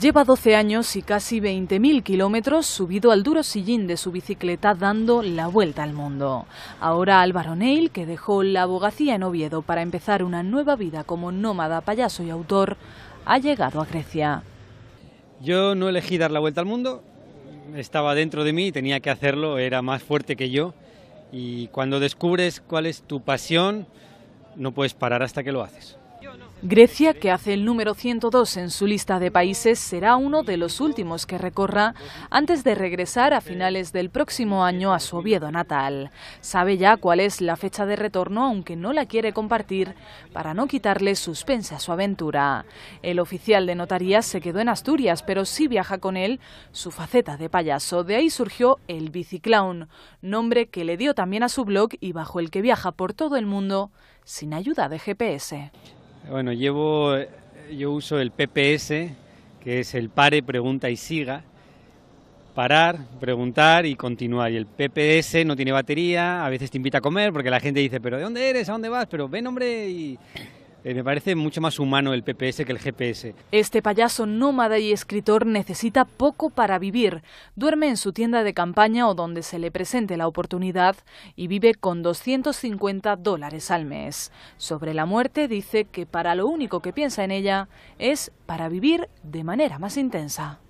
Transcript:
Lleva 12 años y casi 20.000 kilómetros subido al duro sillín de su bicicleta dando la vuelta al mundo. Ahora Álvaro Neil, que dejó la abogacía en Oviedo para empezar una nueva vida como nómada, payaso y autor, ha llegado a Grecia. Yo no elegí dar la vuelta al mundo, estaba dentro de mí, tenía que hacerlo, era más fuerte que yo y cuando descubres cuál es tu pasión, no puedes parar hasta que lo haces. Grecia, que hace el número 102 en su lista de países, será uno de los últimos que recorra antes de regresar a finales del próximo año a su Oviedo natal. Sabe ya cuál es la fecha de retorno, aunque no la quiere compartir, para no quitarle suspense a su aventura. El oficial de notarías se quedó en Asturias, pero sí viaja con él su faceta de payaso. De ahí surgió el Biciclown, nombre que le dio también a su blog y bajo el que viaja por todo el mundo sin ayuda de GPS. Bueno, llevo, yo uso el PPS, que es el pare, pregunta y siga. Parar, preguntar y continuar. Y el PPS no tiene batería, a veces te invita a comer porque la gente dice, pero ¿de dónde eres? ¿A dónde vas? Pero ven, hombre, y eh, me parece mucho más humano el PPS que el GPS. Este payaso nómada y escritor necesita poco para vivir. Duerme en su tienda de campaña o donde se le presente la oportunidad y vive con 250 dólares al mes. Sobre la muerte dice que para lo único que piensa en ella es para vivir de manera más intensa.